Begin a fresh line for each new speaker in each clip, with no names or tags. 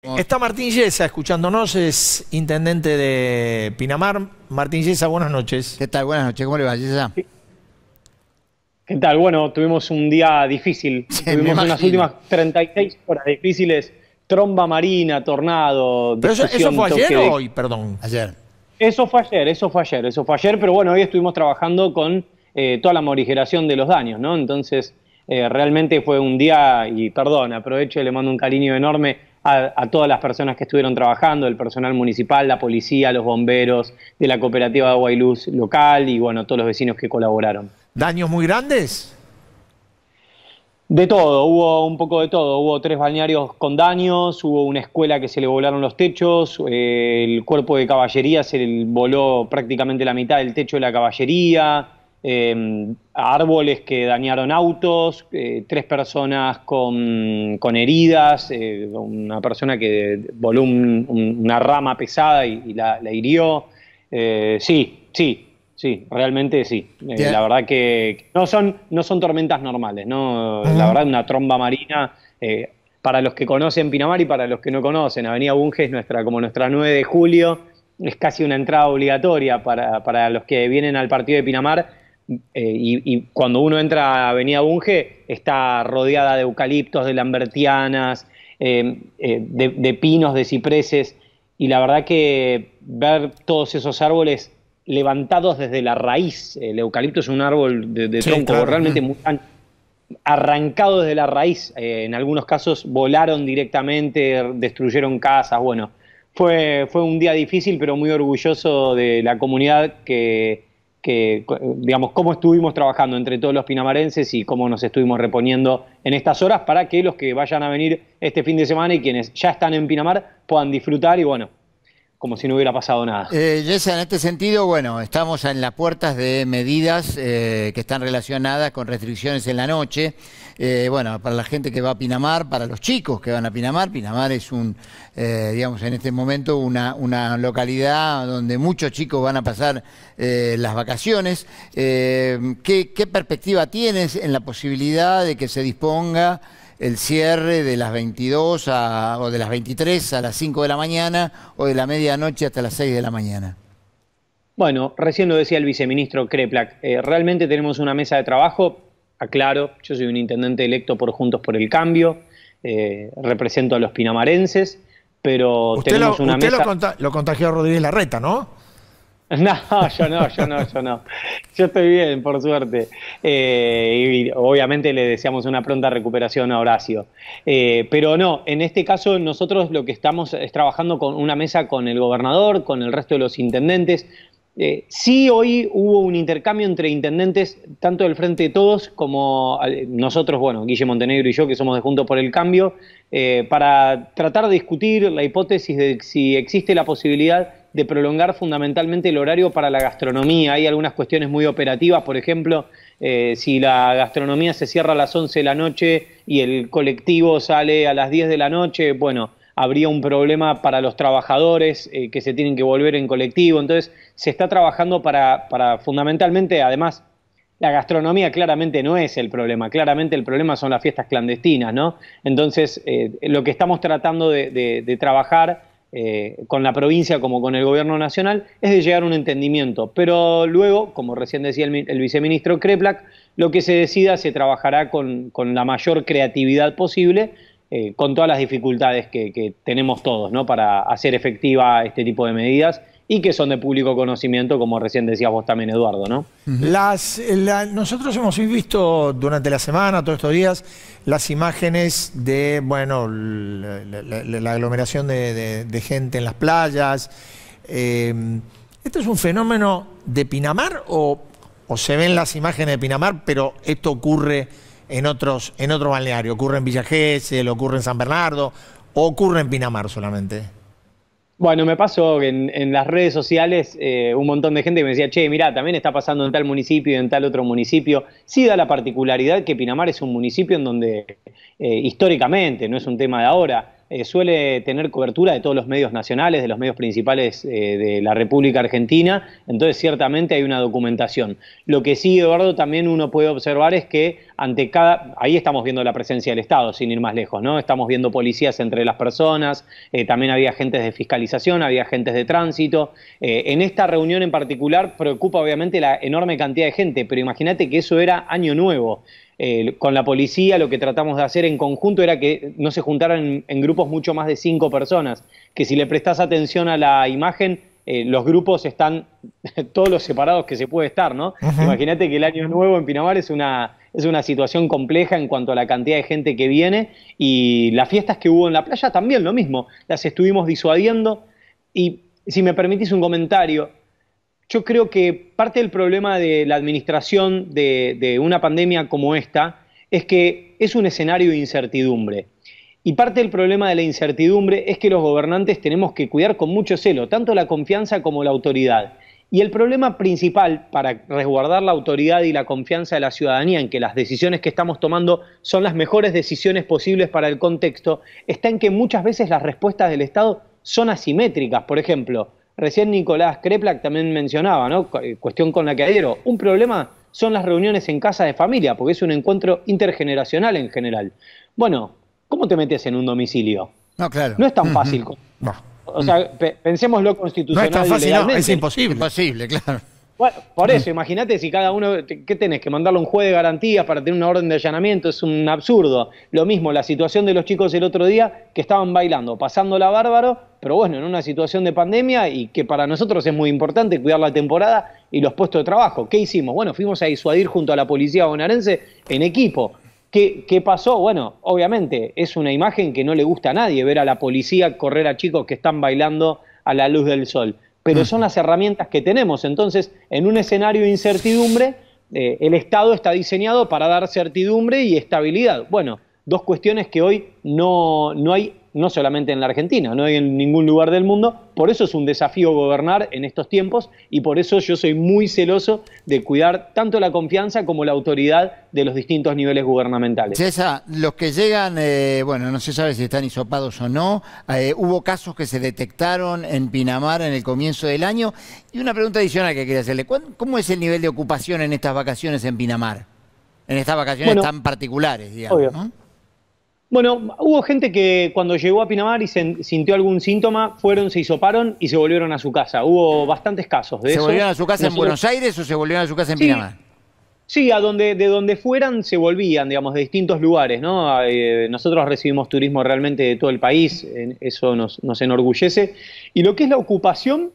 Está
Martín Yesa escuchándonos, es intendente de Pinamar. Martín Yesa, buenas noches. ¿Qué tal? Buenas noches, ¿cómo le va, Yesa? ¿Qué tal? Bueno, tuvimos
un día difícil. tuvimos unas últimas 36 horas difíciles. Tromba marina, tornado.
Pero eso, fue ayer o hoy, perdón. Ayer.
Eso fue ayer, eso fue ayer, eso fue ayer, pero bueno, hoy estuvimos trabajando con eh, toda la morigeración de los daños, ¿no? Entonces, eh, realmente fue un día, y perdón, aprovecho y le mando un cariño enorme a, todas las personas que estuvieron trabajando, el personal municipal, la policía, los bomberos, de la cooperativa de agua y luz local y bueno, todos los vecinos que colaboraron. ¿Daños muy grandes? De todo, hubo un poco de todo. Hubo tres balnearios con daños, hubo una escuela que se le volaron los techos, eh, el cuerpo de caballería se voló prácticamente la mitad del techo de la caballería, Em, árboles que dañaron autos, eh, tres personas con, heridas, eh, una persona que voló una rama pesada y, la, hirió. Eh, sí, sí, sí, realmente sí. la verdad que no son, no son tormentas normales, ¿no? La verdad, una tromba marina. para los que conocen Pinamar y para los que no conocen, Avenida Bunge es nuestra, como nuestra 9 de julio, es casi una entrada obligatoria para, para los que vienen al partido de Pinamar eh, y, cuando uno entra a Avenida Bunge, está rodeada de eucaliptos, de lambertianas, eh, eh, de, pinos, de cipreses. Y la verdad que ver todos esos árboles levantados desde la raíz, el eucalipto es un árbol de, tronco realmente mm. muy arrancado desde la raíz. en algunos casos volaron directamente, destruyeron casas. Bueno, fue, fue un día difícil, pero muy orgulloso de la comunidad que que, digamos, cómo estuvimos trabajando entre todos los pinamarenses y cómo nos estuvimos reponiendo en estas horas para que los que vayan a venir este fin de semana y quienes ya están en Pinamar puedan disfrutar y bueno, como si no hubiera pasado nada.
Eh, Yesa, en este sentido, bueno, estamos en las puertas de medidas eh, que están relacionadas con restricciones en la noche. Eh, bueno, para la gente que va a Pinamar, para los chicos que van a Pinamar, Pinamar es un, eh, digamos, en este momento una, localidad donde muchos chicos van a pasar las vacaciones. ¿Qué perspectiva tienes en la posibilidad de que se disponga el cierre de las 22 a, o de las 23 a las 5 de la mañana o de la medianoche hasta las 6 de la mañana?
Bueno, recién lo decía el viceministro Kreplak, eh, realmente tenemos una mesa de trabajo, aclaro, yo soy un intendente electo por Juntos por el Cambio, eh, represento a los pinamarenses, pero usted tenemos lo, mesa...
usted Lo, contagió Rodríguez Larreta, ¿no? No,
yo no, yo no, yo no. Yo estoy bien, por suerte. Eh, y obviamente le deseamos una pronta recuperación a Horacio. Eh, pero no, en este caso nosotros lo que estamos es trabajando con una mesa con el gobernador, con el resto de los intendentes. Eh, sí, hoy hubo un intercambio entre intendentes, tanto del Frente de Todos como nosotros, bueno, Guille Montenegro y yo, que somos de Juntos por el Cambio, para tratar de discutir la hipótesis de si existe la posibilidad de prolongar fundamentalmente el horario para la gastronomía. Hay algunas cuestiones muy operativas, por ejemplo, eh, si la gastronomía se cierra a las 11 de la noche y el colectivo sale a las 10 de la noche, bueno, habría un problema para los trabajadores eh, que se tienen que volver en colectivo. Entonces, se está trabajando para, fundamentalmente, además, la gastronomía claramente no es el problema, claramente el problema son las fiestas clandestinas, ¿no? Entonces, eh, lo que estamos tratando de trabajar eh, con la provincia como con el gobierno nacional, es de llegar a un entendimiento. Pero luego, como recién decía el, viceministro Kreplak, lo que se decida se trabajará con, la mayor creatividad posible, eh, con todas las dificultades que, que tenemos todos ¿no? para hacer efectiva este tipo de medidas y que son de público conocimiento, como recién decías vos también, Eduardo, ¿no?
Las, nosotros hemos visto durante la semana, todos estos días, las imágenes de, bueno, la, aglomeración de, gente en las playas. Em, ¿Esto es un fenómeno de Pinamar o, se ven las imágenes de Pinamar, pero esto ocurre en otros en otro balneario? ¿Ocurre en Villa Gesell, ocurre en San Bernardo o ocurre en Pinamar solamente?
Bueno, me pasó en, las redes sociales eh, un montón de gente que me decía, che, mirá, también está pasando en tal municipio y en tal otro municipio. Sí da la particularidad que Pinamar es un municipio en donde eh, históricamente, no es un tema de ahora, eh, suele tener cobertura de todos los medios nacionales, de los medios principales de la República Argentina, entonces ciertamente hay una documentación. Lo que sí, Eduardo, también uno puede observar es que ante cada, ahí estamos viendo la presencia del Estado, sin ir más lejos, ¿no? Estamos viendo policías entre las personas, eh, también había agentes de fiscalización, había agentes de tránsito. Eh, en esta reunión en particular preocupa obviamente la enorme cantidad de gente, pero imagínate que eso era año nuevo. Eh, con la policía lo que tratamos de hacer en conjunto era que no se juntaran en, en grupos mucho más de cinco personas, que si le prestas atención a la imagen eh, los grupos están todos los separados que se puede estar, ¿no? Imagínate que el año nuevo en Pinamar es una, situación compleja en cuanto a la cantidad de gente que viene y las fiestas que hubo en la playa también lo mismo, las estuvimos disuadiendo y si me permitís un comentario, yo creo que parte del problema de la administración de una pandemia como esta es que es un escenario de incertidumbre. Y parte del problema de la incertidumbre es que los gobernantes tenemos que cuidar con mucho celo, tanto la confianza como la autoridad. Y el problema principal para resguardar la autoridad y la confianza de la ciudadanía en que las decisiones que estamos tomando son las mejores decisiones posibles para el contexto, está en que muchas veces las respuestas del Estado son asimétricas. Por ejemplo, recién Nicolás Kreplak también mencionaba, ¿no? Eh, cuestión con la que adhiero, un problema son las reuniones en casa de familia, porque es un encuentro intergeneracional en general. Bueno, ¿cómo te metes en un domicilio? No, claro. No es tan fácil. O sea, pensemoslo constitucional. No es tan fácil, es imposible.
Imposible, claro.
Bueno, por eso, imagínate si cada uno, ¿qué tenés? Que mandarle un juez de garantías para tener una orden de allanamiento, es un absurdo. Lo mismo, la situación de los chicos el otro día que estaban bailando, pasándola bárbaro, pero bueno, en una situación de pandemia y que para nosotros es muy importante cuidar la temporada y los puestos de trabajo. ¿Qué hicimos? Bueno, fuimos a disuadir junto a la policía bonaerense en equipo. ¿Qué, pasó? Bueno, obviamente es una imagen que no le gusta a nadie, ver a la policía correr a chicos que están bailando a la luz del sol. Pero mm. son las herramientas que tenemos. Entonces, en un escenario de incertidumbre, eh, el Estado está diseñado para dar certidumbre y estabilidad. Bueno, dos cuestiones que hoy no, no hay no solamente en la Argentina, no hay en ningún lugar del mundo. Por eso es un desafío gobernar en estos tiempos y por eso yo soy muy celoso de cuidar tanto la confianza como la autoridad de los distintos niveles gubernamentales.
César, los que llegan, eh, bueno, no se sabe si están hisopados o no. Eh, hubo casos que se detectaron en Pinamar en el comienzo del año. Y una pregunta adicional que quería hacerle, ¿cómo es el nivel de ocupación en estas vacaciones en Pinamar? En estas vacaciones tan particulares, digamos. Bueno, hubo gente que cuando llegó a Pinamar y sintió
algún síntoma, fueron, se hisoparon y se volvieron a su casa. Hubo bastantes casos de eso. ¿Se volvieron a su casa en Buenos Aires o
se volvieron a su casa en Pinamar?
Sí, a donde, de donde fueran se volvían, digamos, de distintos lugares, ¿no? Eh, nosotros recibimos turismo realmente de todo el país, eso nos, enorgullece. Y lo que es la ocupación,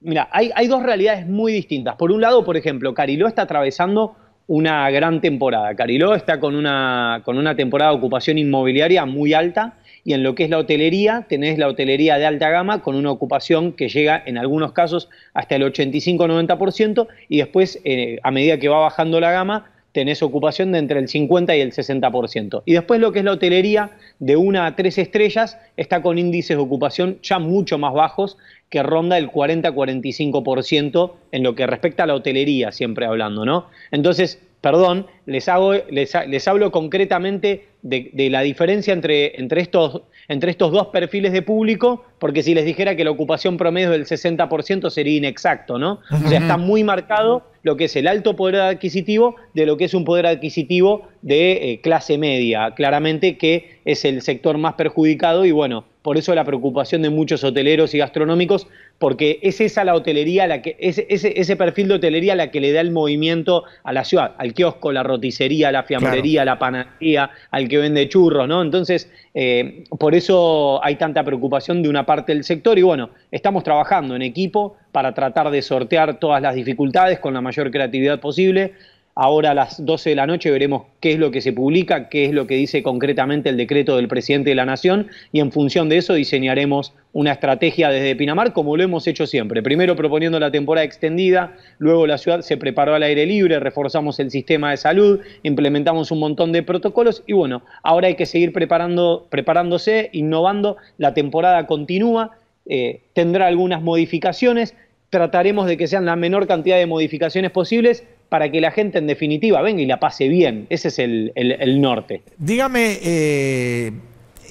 mira, hay, hay dos realidades muy distintas. Por un lado, por ejemplo, Cariló está atravesando una gran temporada. Cariló está con una, temporada de ocupación inmobiliaria muy alta y en lo que es la hotelería, tenés la hotelería de alta gama con una ocupación que llega en algunos casos hasta el 85-90% y después eh, a medida que va bajando la gama tenés ocupación de entre el 50 y el 60%. Y después lo que es la hotelería de una a tres estrellas está con índices de ocupación ya mucho más bajos, que ronda el 40-45% en lo que respecta a la hotelería, siempre hablando, ¿no? Entonces, perdón, les, hago, les, hablo concretamente de, la diferencia entre, entre, estos, entre estos dos perfiles de público, porque si les dijera que la ocupación promedio del 60% sería inexacto, ¿no? O sea, está muy marcado lo que es el alto poder adquisitivo de lo que es un poder adquisitivo de eh, clase media, claramente que es el sector más perjudicado y bueno, por eso la preocupación de muchos hoteleros y gastronómicos, porque es esa la hotelería, la que, es, ese, perfil de hotelería la que le da el movimiento a la ciudad, al kiosco, la roticería, la fiambrería, la panadería, al que vende churros, ¿no? Entonces, eh, por eso hay tanta preocupación de una parte del sector y bueno, estamos trabajando en equipo para tratar de sortear todas las dificultades con la mayor creatividad posible Ahora a las 12 de la noche veremos qué es lo que se publica, qué es lo que dice concretamente el decreto del presidente de la Nación y en función de eso diseñaremos una estrategia desde Pinamar como lo hemos hecho siempre. Primero proponiendo la temporada extendida, luego la ciudad se preparó al aire libre, reforzamos el sistema de salud, implementamos un montón de protocolos y bueno, ahora hay que seguir preparándose, innovando, la temporada continúa. Eh, tendrá algunas modificaciones, trataremos de que sean la menor cantidad de modificaciones posibles para que la gente en definitiva venga y la pase bien. Ese es el, norte.
Dígame, eh,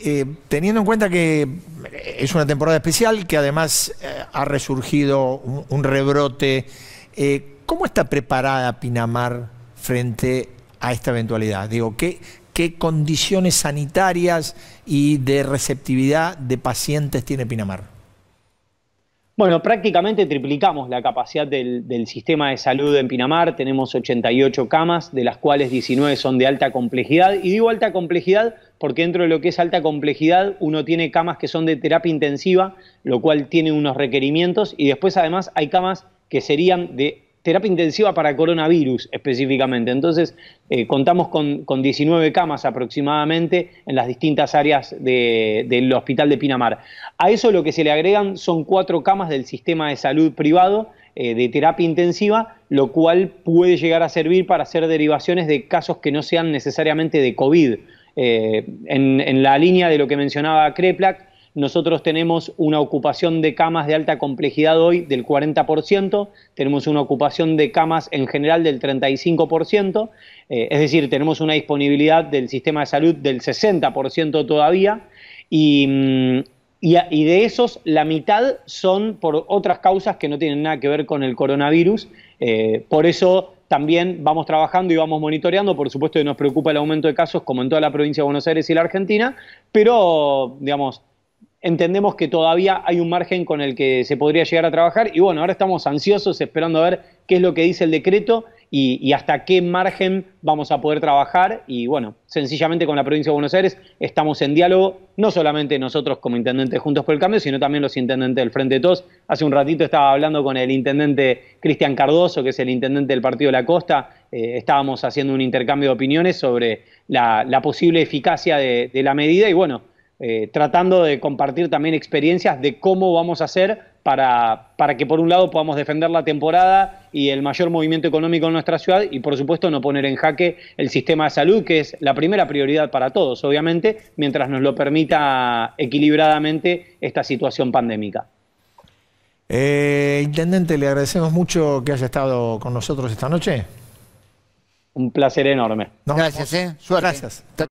eh, teniendo en cuenta que es una temporada especial, que además eh, ha resurgido un, rebrote, ¿cómo está preparada Pinamar frente a esta eventualidad? Digo, qué condiciones sanitarias y de receptividad de pacientes tiene Pinamar?
Bueno, prácticamente triplicamos la capacidad del, sistema de salud en Pinamar. Tenemos 88 camas, de las cuales 19 son de alta complejidad. Y digo alta complejidad porque dentro de lo que es alta complejidad uno tiene camas que son de terapia intensiva, lo cual tiene unos requerimientos. Y después además hay camas que serían de terapia intensiva para coronavirus específicamente. Entonces, eh, contamos con, 19 camas aproximadamente en las distintas áreas del hospital de Pinamar. A eso lo que se le agregan son cuatro camas del sistema de salud privado eh, de terapia intensiva, lo cual puede llegar a servir para hacer derivaciones de casos que no sean necesariamente de COVID. Eh, en, la línea de lo que mencionaba Kreplak, nosotros tenemos una ocupación de camas de alta complejidad hoy del 40%, tenemos una ocupación de camas en general del 35%, eh, es decir, tenemos una disponibilidad del sistema de salud del 60% todavía mm, y, de esos la mitad son por otras causas que no tienen nada que ver con el coronavirus. Eh, por eso también vamos trabajando y vamos monitoreando. Por supuesto que nos preocupa el aumento de casos como en toda la provincia de Buenos Aires y la Argentina, pero digamos entendemos que todavía hay un margen con el que se podría llegar a trabajar y bueno, ahora estamos ansiosos esperando a ver qué es lo que dice el decreto y, hasta qué margen vamos a poder trabajar y bueno, sencillamente con la provincia de Buenos Aires estamos en diálogo, no solamente nosotros como intendentes Juntos por el Cambio, sino también los intendentes del Frente TOS, Todos. Hace un ratito estaba hablando con el intendente Cristian Cardoso, que es el intendente del Partido de la Costa, eh, estábamos haciendo un intercambio de opiniones sobre la, posible eficacia de la medida y bueno, eh, tratando de compartir también experiencias de cómo vamos a hacer para, para, que por un lado podamos defender la temporada y el mayor movimiento económico en nuestra ciudad y por supuesto no poner en jaque el sistema de salud, que es la primera prioridad para todos, obviamente, mientras nos lo permita equilibradamente esta situación pandémica.
Eh, intendente, le agradecemos mucho que haya
estado con nosotros esta noche.
Un placer enorme.
Gracias, eh. Gracias.